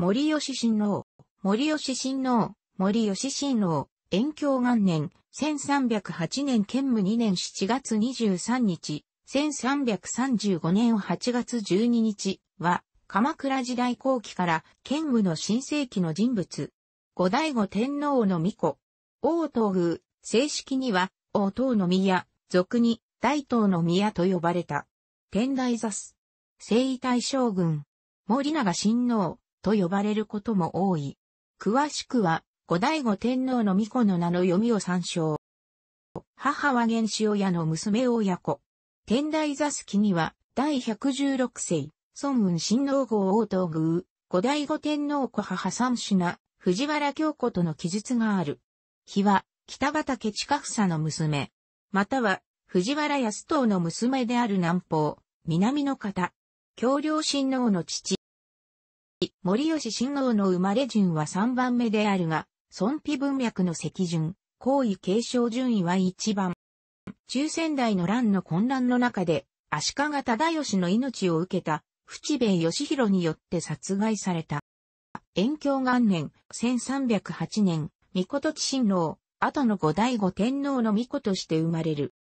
森吉親王、森吉親王、森吉親王、延享元年、1308年兼務2年7月23日、1335年8月12日は、鎌倉時代後期から兼務の新世紀の人物。後醍醐天皇の御子、王東宮、正式には王東の宮、俗に大東の宮と呼ばれた。天台座す。征夷大将軍。森永親王、と呼ばれることも多い。詳しくは、後醍醐天皇の御子の名の読みを参照。母は原子親の娘親子。天台座敷には、第116世、孫雲親王号王東宮、後醍醐天皇子母三品、藤原京子との記述がある。日は、北畠近房の娘。または、藤原康藤の娘である南方、南の方。京陵親王の父、森吉親王の生まれ順は3番目であるが、孫卑文脈の席順、皇位継承順位は1番。中仙台の乱の混乱の中で、足利忠義の命を受けた、淵米義弘によって殺害された。延享元年、1308年、御事親王、後の後醍醐天皇の御子として生まれる。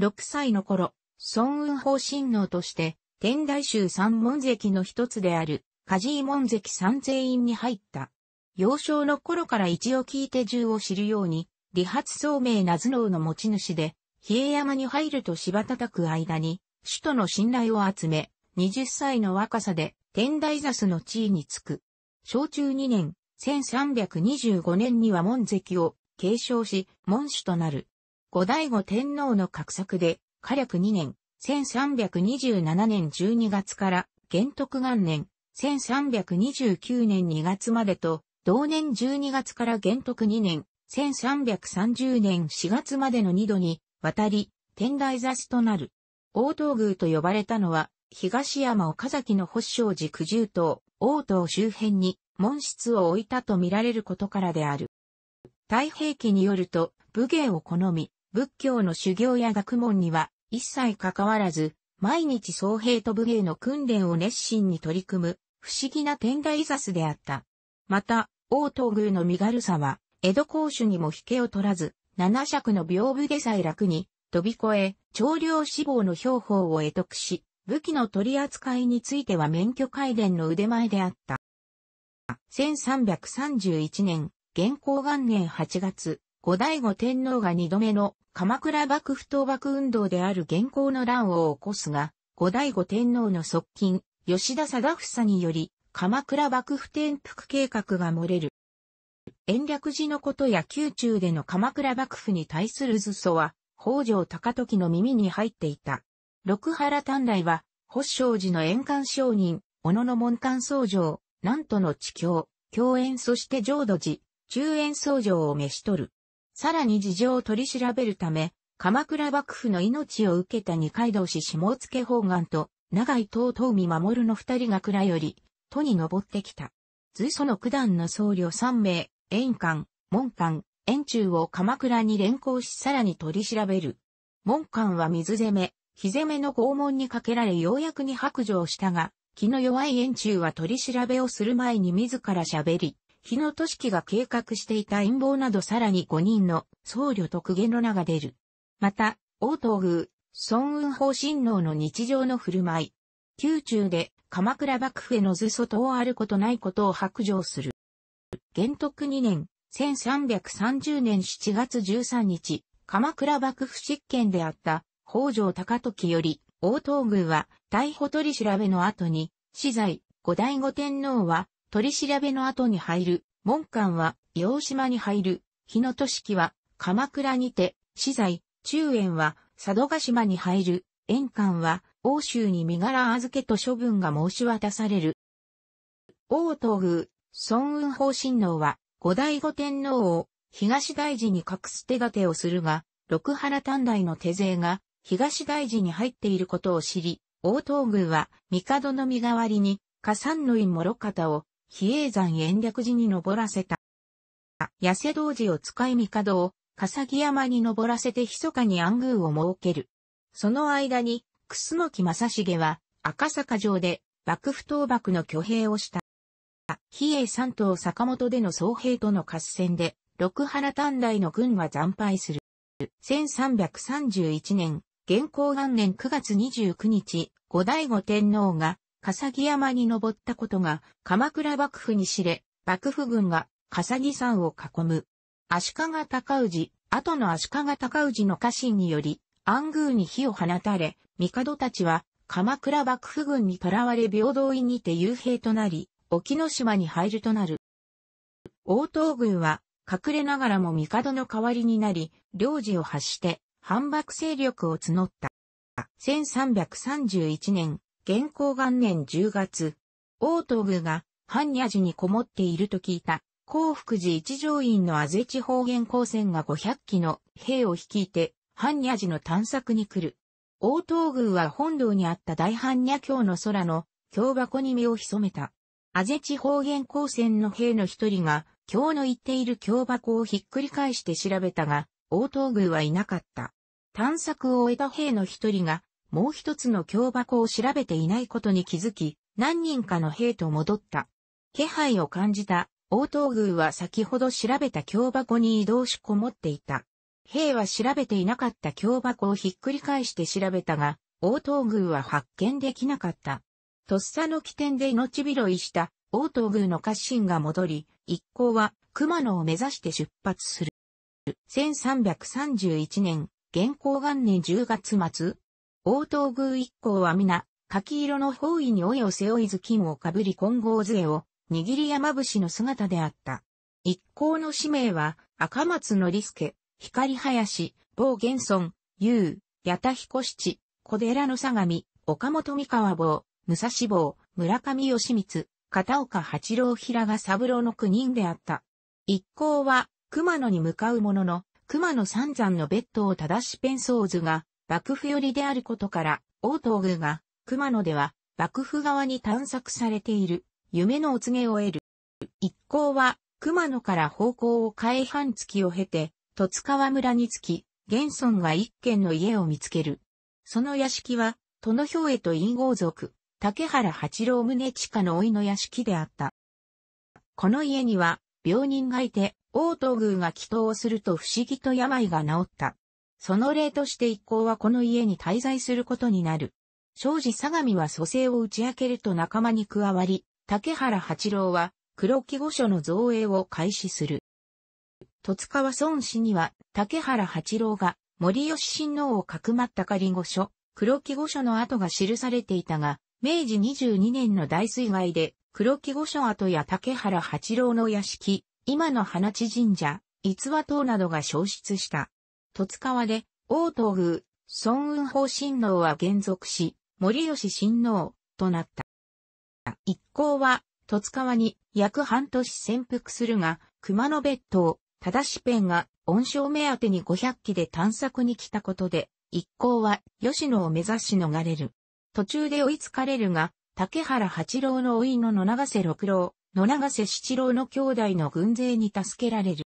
6歳の頃、孫雲法親王として、天台宗三門関の一つである、梶井門跡三千院に入った。幼少の頃から一応聞いて銃を知るように、理髪聡明な頭脳の持ち主で、比叡山に入ると芝叩く間に、首都の信頼を集め、20歳の若さで天台座スの地位につく。小中2年、1325年には門跡を継承し、門主となる。後醍醐天皇の格策で、火略2年、1327年12月から、玄徳元年、1329年2月までと、同年12月から元徳2年、1330年4月までの2度に、渡り、天台座となる。王道宮と呼ばれたのは、東山岡崎の保証寺九十島、王道周辺に、門室を置いたと見られることからである。太平記によると、武芸を好み、仏教の修行や学問には一切関わらず、毎日僧兵と武芸の訓練を熱心に取り組む、不思議な天台ザスであった。また、王東宮の身軽さは、江戸公主にも引けを取らず、七尺の屏風下さえ楽に、飛び越え、長領志望の標法を得得し、武器の取り扱いについては免許改伝の腕前であった。1331年、元寇元年8月、後醍醐天皇が二度目の鎌倉幕府倒幕運動である元寇の乱を起こすが、後醍醐天皇の側近、吉田貞房により、鎌倉幕府転覆計画が漏れる。延暦寺のことや宮中での鎌倉幕府に対する図訴は、北条高時の耳に入っていた。六原短大は、北昌寺の沿岸商人、小野の門環僧城、南都の地境、共演そして浄土寺、中縁僧城を召し取る。さらに事情を取り調べるため、鎌倉幕府の命を受けた二階堂氏下野方眼と長井遠東見守の二人が蔵より、都に登ってきた。随所の九段の僧侶三名、円官、門官、円中を鎌倉に連行しさらに取り調べる。門官は水攻め、火攻めの拷問にかけられようやくに白状したが、気の弱い円中は取り調べをする前に自ら喋り、日野市樹が計画していた陰謀などさらに五人の僧侶と公家の名が出る。また、王東宮、孫雲法親王の日常の振る舞い。宮中で鎌倉幕府への図外をあることないことを白状する。元徳2年、1330年7月13日、鎌倉幕府執権であった北条高時より、大東宮は逮捕取り調べの後に、死罪、後醍醐天皇は取り調べの後に入る、門官は洋島に入る、日野都式は鎌倉にて、死罪、中園は佐渡島に入る、円官は、欧州に身柄預けと処分が申し渡される。王東宮、孫雲法親王は、後醍醐天皇を、東大寺に隠す手立てをするが、六原短大の手勢が、東大寺に入っていることを知り、王東宮は、帝の身代わりに、火山の院諸方を、比叡山延暦寺に登らせた。痩せ道寺を使い帝を、笠木山に登らせて密かに暗宮を設ける。その間に、楠木正成は赤坂城で幕府倒幕の挙兵をした。比叡山東坂本での総兵との合戦で、六原短大の軍は惨敗する。1331年、元寇元年9月29日、後醍醐天皇が、笠木山に登ったことが、鎌倉幕府に知れ、幕府軍が、笠木山を囲む。足利尊氏、後の足利尊氏の家臣により、暗宮に火を放たれ、帝たちは、鎌倉幕府軍に囚われ平等院にて幽閉となり、沖ノ島に入るとなる。王東軍は、隠れながらも帝の代わりになり、領事を発して、反幕勢力を募った。1331年、元寇元年10月、王東軍が、般若寺にこもっていると聞いた幸福寺一条院の安ぜ地方言高専が500機の兵を率いて、半若寺の探索に来る。王東宮は本堂にあった大半若教の空の京箱に身を潜めた。安ぜ地方言高専の兵の一人が、教の言っている京箱をひっくり返して調べたが、王東宮はいなかった。探索を終えた兵の一人が、もう一つの京箱を調べていないことに気づき、何人かの兵と戻った。気配を感じた応答宮は先ほど調べた京箱に移動しこもっていた。兵は調べていなかった京箱をひっくり返して調べたが、応答宮は発見できなかった。とっさの起点で命拾いした応答宮の家臣が戻り、一行は熊野を目指して出発する。1331年、元寇元年10月末、応答宮一行は皆、柿色の包囲に親を背負い頭巾をかぶり金剛杖を握り山伏の姿であった。一行の使命は、赤松のりすけ、光林、某玄孫、優、八田彦七、小寺の相模、岡本三河坊、武蔵坊、村上義光、片岡八郎平賀三郎の9人であった。一行は、熊野に向かうものの、熊野三山の別途を正しペンソーズが、幕府寄りであることから、王東宮が、熊野では、幕府側に探索されている、夢のお告げを得る。一行は、熊野から方向を変え半月を経て、十津川村に着き、玄孫が一軒の家を見つける。その屋敷は、殿兵衛と陰豪族、竹原八郎宗近の老いの屋敷であった。この家には、病人がいて、王東宮が祈祷をすると不思議と病が治った。その例として一行はこの家に滞在することになる。庄司相模は蘇生を打ち明けると仲間に加わり、竹原八郎は、黒木御所の造営を開始する。戸塚は孫氏には、竹原八郎が、森吉親王をかくまった仮御所、黒木御所の跡が記されていたが、明治22年の大水害で、黒木御所跡や竹原八郎の屋敷、今の花地神社、逸話等などが消失した。戸塚川で、王東宮、孫雲法親王は原俗し、森吉親王となった。一行は、戸津川に約半年潜伏するが、熊野別だしペンが恩賞目当てに500機で探索に来たことで、一行は吉野を目指し逃れる。途中で追いつかれるが、竹原八郎の甥の野長瀬六郎、野長瀬七郎の兄弟の軍勢に助けられる。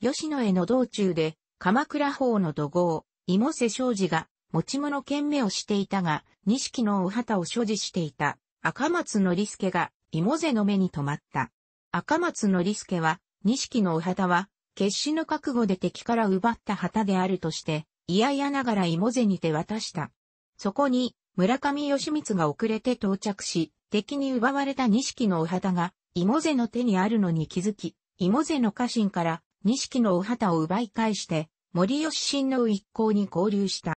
吉野への道中で、鎌倉法の土豪、芋瀬昌司が持ち物剣目をしていたが、錦のお旗を所持していた。赤松則助が、芋瀬の目に留まった。赤松則助は、錦のお旗は、決死の覚悟で敵から奪った旗であるとして、嫌々ながら芋瀬に手渡した。そこに、村上義光が遅れて到着し、敵に奪われた錦のお旗が、芋瀬の手にあるのに気づき、芋瀬の家臣から、錦のお旗を奪い返して、森吉親王一行に合流した。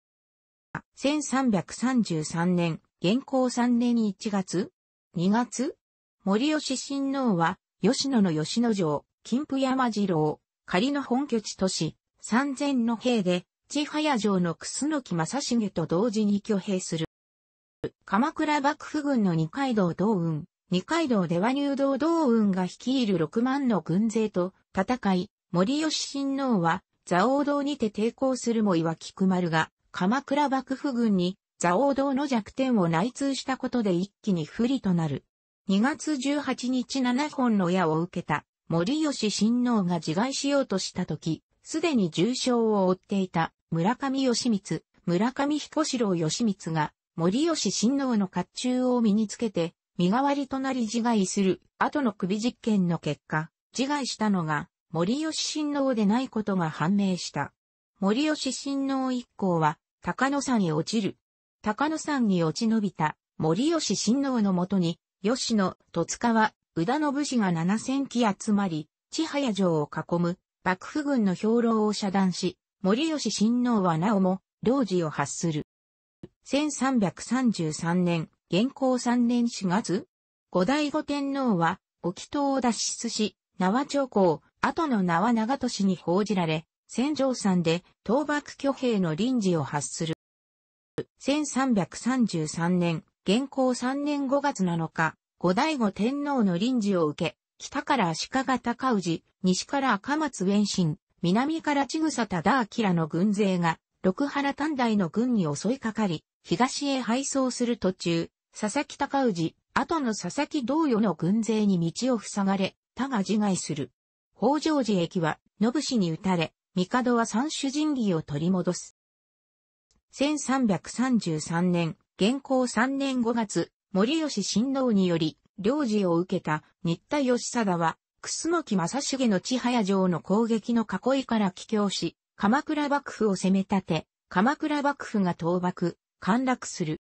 1333年、現行3年1月 ?2 月森吉親王は、吉野の吉野城、金府山次郎、仮の本拠地都市、三千の兵で、千早城の楠木正成と同時に挙兵する。鎌倉幕府軍の二階堂道運、二階堂では入道道運が率いる六万の軍勢と戦い、森吉親王は、蔵王道にて抵抗するも岩菊丸が、鎌倉幕府軍に座王道の弱点を内通したことで一気に不利となる。2月18日7本の矢を受けた森吉親王が自害しようとした時、すでに重傷を負っていた村上義光、村上彦四郎義光が森吉親王の甲冑を身につけて身代わりとなり自害する後の首実験の結果、自害したのが森吉親王でないことが判明した。森吉親王一行は高野山へ落ちる高野山に落ち延びた森吉親王のもとに、吉野、戸塚は、宇田信氏が七千0機集まり、千早城を囲む幕府軍の兵糧を遮断し、森吉親王はなおも、領事を発する。1333年、元寇三年四月、後醍醐天皇は、沖島を脱出し、縄長公、後の縄長年に報じられ、戦場山で倒幕挙兵の臨時を発する。1333年、元行3年5月7日、後醍醐天皇の臨時を受け、北から足利尊氏、西から赤松 w 信、南から千草忠明の軍勢が、六原短大の軍に襲いかかり、東へ敗走する途中、佐々木高氏、後の佐々木同様の軍勢に道を塞がれ、他が自害する。北条寺駅は、信氏に撃たれ、帝は三種神器を取り戻す。1333年、現行3年5月、森吉親王により、領事を受けた新田義貞は、楠木正重の千早城の攻撃の囲いから帰郷し、鎌倉幕府を攻め立て、鎌倉幕府が倒幕、陥落する。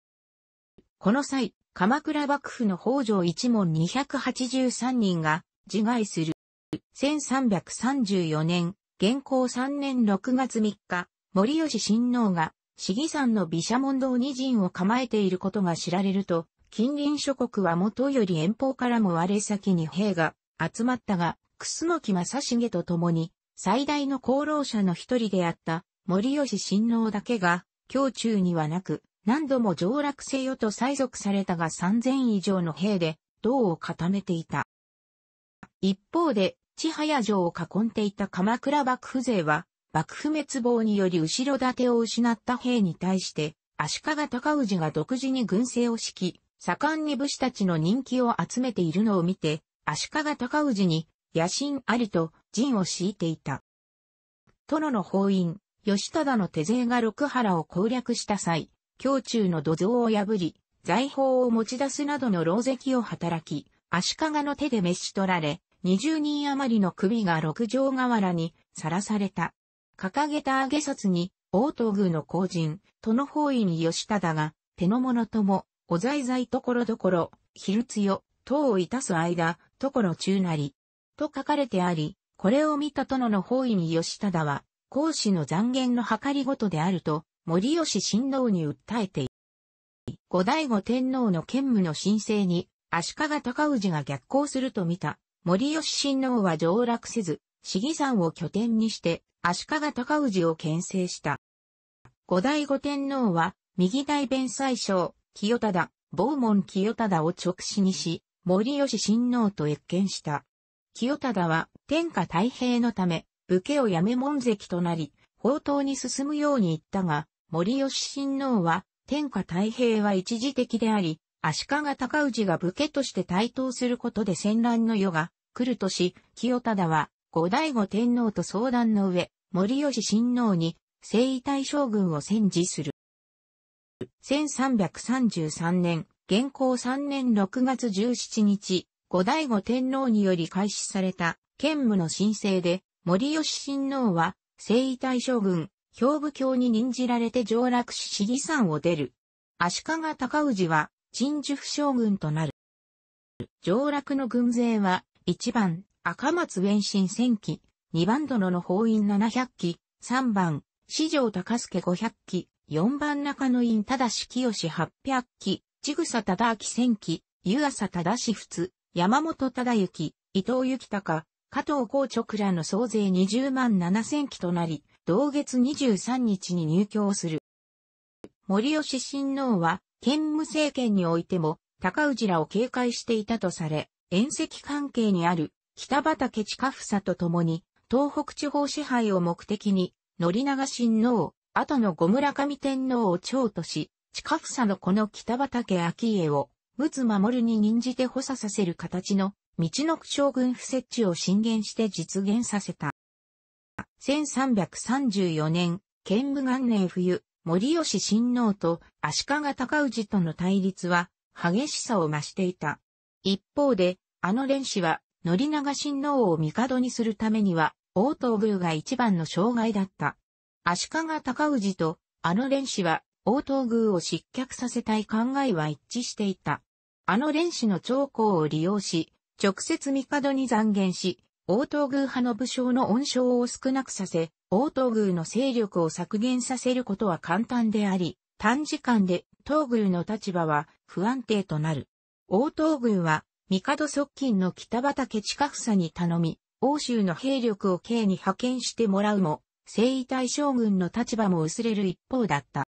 この際、鎌倉幕府の北条一門283人が自害する。1334年、現行3年6月3日、森吉親王が市議山の毘沙門堂に陣を構えていることが知られると、近隣諸国はもとより遠方からも割れ先に兵が集まったが、楠木正成と共に、最大の功労者の一人であった森吉親王だけが、胸中にはなく、何度も上洛せよと催促されたが三千以上の兵で、銅を固めていた。一方で、千早城を囲んでいた鎌倉幕府勢は、幕府滅亡により後ろ盾を失った兵に対して、足利尊氏が独自に軍政を敷き、盛んに武士たちの人気を集めているのを見て、足利尊氏に野心ありと陣を敷いていた。殿の法院、吉忠の手勢が六原を攻略した際、胸中の土蔵を破り、財宝を持ち出すなどの牢石を働き、足利の手で召し取られ、二十人余りの首が六条河原にさらされた。掲げた上げ札に、大東宮の皇人、殿方位に吉忠が、手の者とも、お在在ところどころ、昼強、等をいたす間、ところ中なり、と書かれてあり、これを見た殿の方位に吉忠は、孔子の残言の計りごとであると、森吉親王に訴えている。後醍醐天皇の兼務の申請に、足利尊氏が逆行すると見た、森吉親王は上落せず、市議山を拠点にして、足利尊氏を牽制した。後醍醐天皇は、右大弁宰相、清忠、坊門清忠を直視にし、森吉親王と越見した。清忠は、天下太平のため、武家を辞め門跡となり、宝刀に進むように言ったが、森吉親王は、天下太平は一時的であり、足利尊氏が武家として台頭することで戦乱の世が来るとし、清忠は後醍醐天皇と相談の上、森吉親王に、征夷大将軍を戦時する。1333年、現行3年6月17日、後醍醐天皇により開始された、兼務の申請で、森吉親王は、征夷大将軍、兵部教に任じられて上洛し市議山を出る。足利尊氏は、陳樹府将軍となる。上洛の軍勢は、1番、赤松弁心1000期、2番殿の法院700期、3番、四条高助500期、4番中野院正し清800期、千草忠明1000期、湯浅忠志仏、山本忠幸、伊藤幸隆、加藤幸直らの総勢20万7000期となり、同月23日に入居をする。森吉親王は、兼務政権においても、高氏らを警戒していたとされ、遠赤関係にある北畠近房と共に、東北地方支配を目的に、宣長親王、後の五村上天皇を長とし、近房のこの北畠昭家を、陸奥守に任じて補佐させる形の、道の区将軍不設置を進言して実現させた。1334年、建武元年冬、森吉親王と足利尊氏との対立は激しさを増していた。一方で、あの連氏は宣長親王を帝にするためには、王東宮が一番の障害だった。足利尊氏と、あの連氏は、王東宮を失脚させたい考えは一致していた。あの連氏の長江を利用し、直接帝に残言し、王東宮派の武将の恩賞を少なくさせ、王東宮の勢力を削減させることは簡単であり、短時間で東宮の立場は不安定となる。王東宮は帝側近の北畠近房に頼み、欧州の兵力を京に派遣してもらうも、征夷大将軍の立場も薄れる一方だった。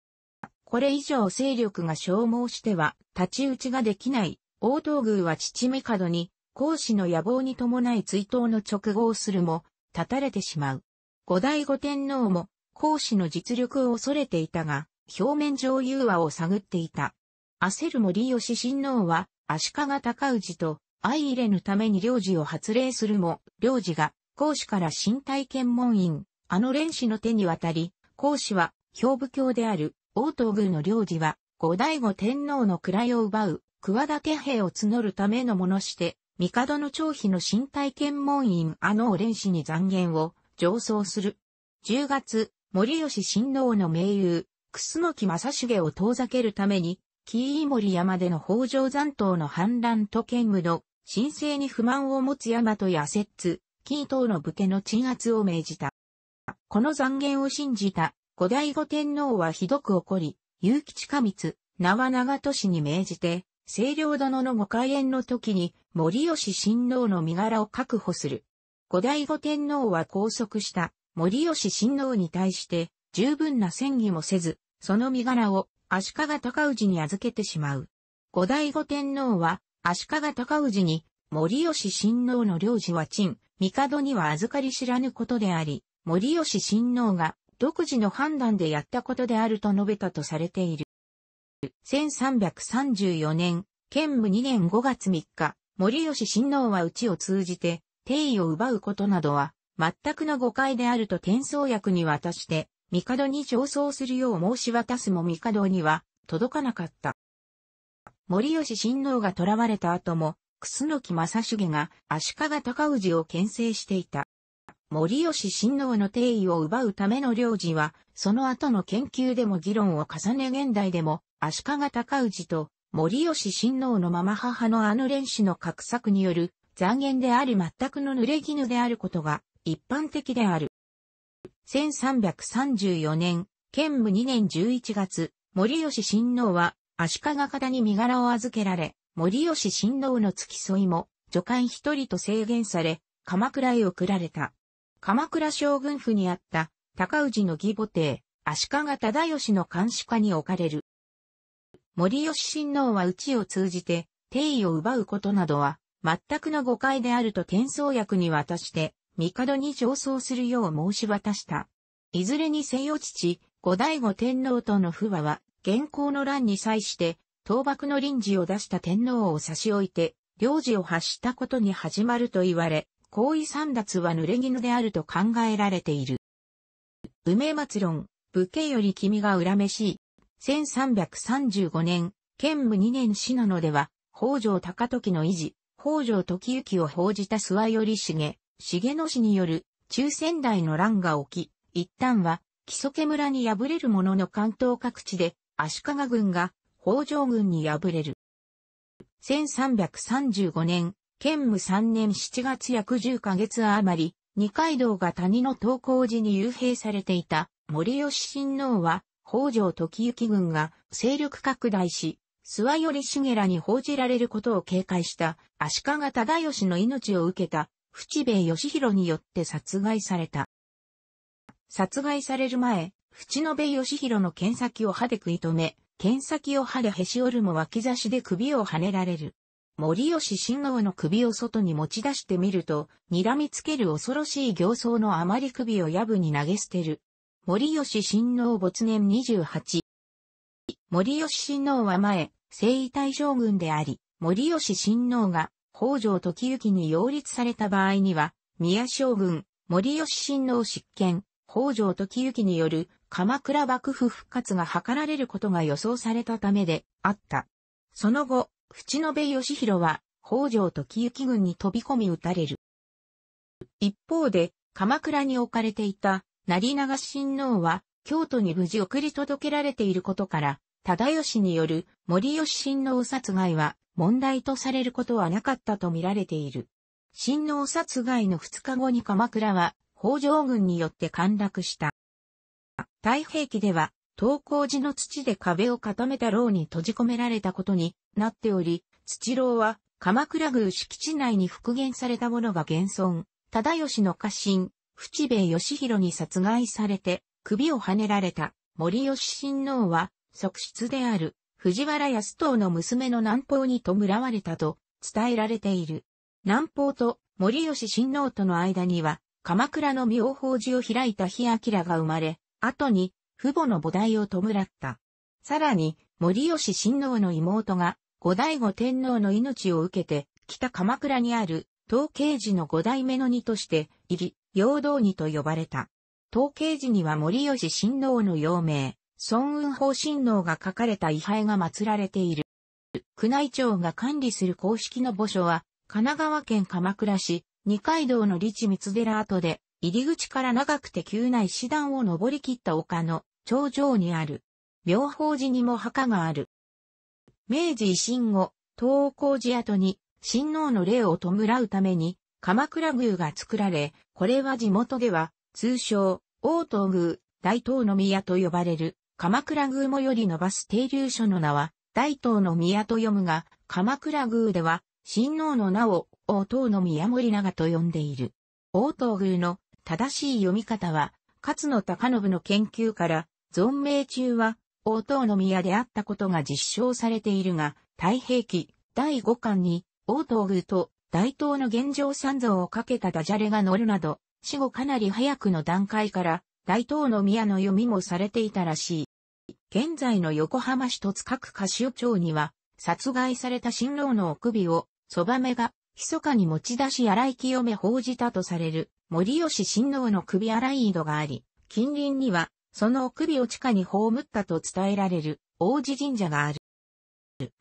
これ以上勢力が消耗しては、立ち打ちができない、王道宮は父帝に、孔子の野望に伴い追悼の直後をするも、断たれてしまう。後醍醐天皇も、孔子の実力を恐れていたが、表面上融和を探っていた。焦るも吉義親王は、足利高氏と相入れぬために領事を発令するも、領事が孔子から身体検問員、あの連氏の手に渡り、孔子は兵部教である王東宮の領事は、後醍醐天皇の位を奪う、桑田家兵を募るためのものして、帝の長妃の身体検問員あの連氏に残言を上奏する。10月、森吉親王の盟友、楠木正重を遠ざけるために、紀伊森山での北条残党の反乱と兼務の申請に不満を持つ大和や摂津、紀伊等の武家の鎮圧を命じた。この残言を信じた後醍醐天皇はひどく怒り、結吉近光、名は長都市に命じて、清涼殿のご開演の時に森吉親王の身柄を確保する。後醍醐天皇は拘束した森吉親王に対して十分な戦議もせず、その身柄を足利尊氏に預けてしまう。後醍醐天皇は、足利尊氏に、森吉親王の領事は陳、帝には預かり知らぬことであり、森吉親王が独自の判断でやったことであると述べたとされている。1334年、建武2年5月3日、森吉親王はうちを通じて、定位を奪うことなどは、全くの誤解であると転送役に渡して、帝に上奏するよう申し渡すも帝には届かなかった。森吉親王が囚われた後も、楠木正成が足利尊氏を牽制していた。森吉親王の定位を奪うための領事は、その後の研究でも議論を重ね現代でも、足利尊氏と森吉親王のまま母のあの連氏の画策による残言であり全くの濡れ衣であることが一般的である。1334年、建武2年11月、森吉親王は足利方に身柄を預けられ、森吉親王の付き添いも、女官一人と制限され、鎌倉へ送られた。鎌倉将軍府にあった高氏の義母邸、足利忠義の監視下に置かれる。森吉親王は内を通じて、定位を奪うことなどは、全くの誤解であると天宗役に渡して、帝に上奏するよう申し渡した。いずれにせよ父、後醍醐天皇との不和は、現行の乱に際して、倒幕の臨時を出した天皇を差し置いて、領事を発したことに始まると言われ、行為三奪は濡れ衣であると考えられている。梅末論、武家より君が恨めしい。1335年、兼武2年死なのでは、北条高時の維持、北条時行を報じた諏訪頼重、重野氏による中仙台の乱が起き、一旦は木曽家村に敗れるものの関東各地で足利軍が北条軍に敗れる。1335年、建武3年7月約10ヶ月余り、二階堂が谷の投降時に幽閉されていた森吉親王は、北条時行軍が勢力拡大し、諏訪頼重らに報じられることを警戒した足利忠義の命を受けた淵米義弘によって殺害された。殺害される前、淵野部義弘の剣先を歯で食い止め、剣先を歯でへし折るも脇差しで首を跳ねられる。森吉親郎の首を外に持ち出してみると、睨みつける恐ろしい形相のあまり首をやぶに投げ捨てる。森吉親郎没年28。森吉親郎は前、征夷大将軍であり、森吉親郎が北条時行に擁立された場合には、宮将軍、森吉親王執権、北条時行による鎌倉幕府復活が図られることが予想されたためであった。その後、淵野辺義弘は北条時行軍に飛び込み撃たれる。一方で、鎌倉に置かれていた成長親王は京都に無事送り届けられていることから、忠義による森吉親王殺害は問題とされることはなかったと見られている。親王殺害の2日後に鎌倉は北条軍によって陥落した。太平記では、登校時の土で壁を固めた牢に閉じ込められたことになっており、土牢は鎌倉宮敷地内に復元されたものが現存。忠義の家臣、淵兵衛義弘に殺害されて首をはねられた森吉親王は側室である藤原康藤の娘の南方に弔われたと伝えられている。南方と森吉親王との間には、鎌倉の妙法寺を開いた日明が生まれ、後に父母の母代を弔った。さらに、森吉親王の妹が、後醍醐天皇の命を受けて、北鎌倉にある、東慶寺の五代目の二として、入り、陽道二と呼ばれた。東慶寺には森吉親王の陽名、孫雲法神能が書かれた位牌が祀られている。宮内庁が管理する公式の墓所は、神奈川県鎌倉市、二階堂の立三寺跡で、入り口から長くて急な石段を登り切った丘の頂上にある。妙法寺にも墓がある。明治維新後、東光寺跡に、神皇の霊を弔うために、鎌倉宮が作られ、これは地元では、通称、王東宮、大東宮と呼ばれる、鎌倉宮もより伸ばす停留所の名は、大東の宮と読むが、鎌倉宮では、親王の名を、王東の宮森長と呼んでいる。王東宮の正しい読み方は、勝野隆信の研究から、存命中は、王東の宮であったことが実証されているが、太平記第五巻に、王東宮と大東の現状三像をかけたダジャレが載るなど、死後かなり早くの段階から、大東の宮の読みもされていたらしい。現在の横浜市戸塚区柏町には、殺害された新郎のお首を、そばめが、密かに持ち出し荒井清め報じたとされる、森吉新郎の首荒井井戸があり、近隣には、そのお首を地下に葬ったと伝えられる、王子神社がある。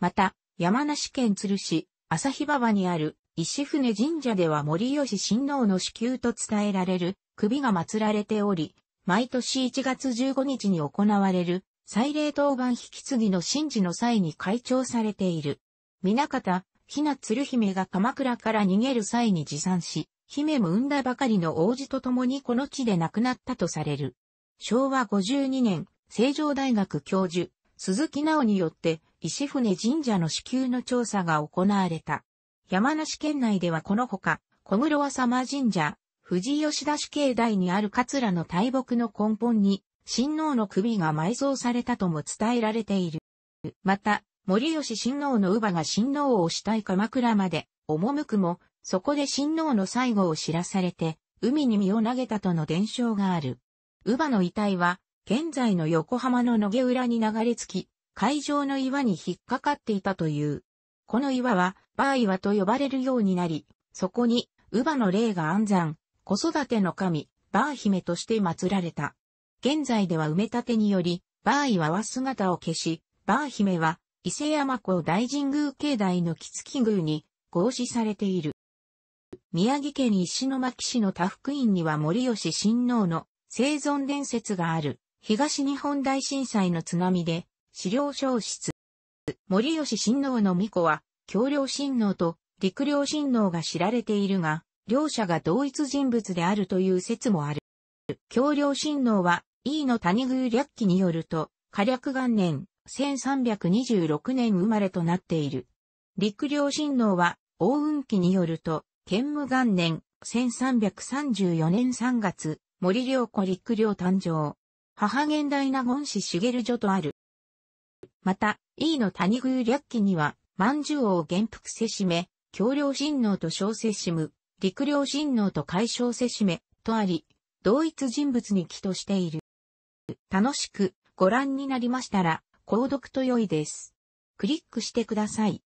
また、山梨県鶴市、日馬場にある、石船神社では森吉新郎の死宮と伝えられる首が祀られており、毎年1月15日に行われる、祭礼当番引き継ぎの神事の際に開長されている。皆方、ひな鶴姫が鎌倉から逃げる際に持参し、姫も産んだばかりの王子と共にこの地で亡くなったとされる。昭和52年、成城大学教授、鈴木直によって、石船神社の支給の調査が行われた。山梨県内ではこのほか、小室浅間神社、藤吉田主境内にある桂の大木の根本に、親王の首が埋葬されたとも伝えられている。また、森吉親王の乳母が親王をしたい鎌倉まで、赴くも、そこで親王の最後を知らされて、海に身を投げたとの伝承がある。乳母の遺体は、現在の横浜の野毛裏に流れ着き、海上の岩に引っかかっていたという。この岩は、バー岩と呼ばれるようになり、そこに、乳母の霊が安産、子育ての神、バー姫として祀られた。現在では埋め立てにより、バー岩は姿を消し、バー姫は伊勢山湖大神宮境内の木月宮に合祀されている。宮城県石巻市の多福院には森吉親王の生存伝説がある東日本大震災の津波で資料消失。森吉親王の巫女は橋梁親王と陸領親王が知られているが、両者が同一人物であるという説もある。橋梁親王は、E の谷宮略記によると、火略元年、1326年生まれとなっている。陸梁親王は、大運記によると、剣武元年、1334年3月、森良子陸梁誕生。母現代納言氏茂女とある。また、E の谷宮略記には、万寿王元服せしめ、橋梁親王と小せしむ、陸領神脳と解消せしめ、とあり、同一人物に帰としている。楽しくご覧になりましたら、購読と良いです。クリックしてください。